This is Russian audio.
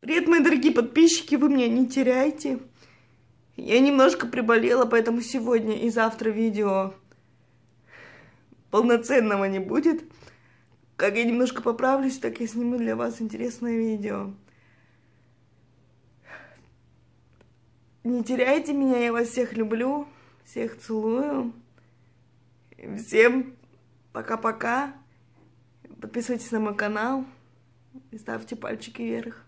Привет, мои дорогие подписчики, вы меня не теряйте. Я немножко приболела, поэтому сегодня и завтра видео полноценного не будет. Как я немножко поправлюсь, так я сниму для вас интересное видео. Не теряйте меня, я вас всех люблю, всех целую. Всем пока-пока. Подписывайтесь на мой канал и ставьте пальчики вверх.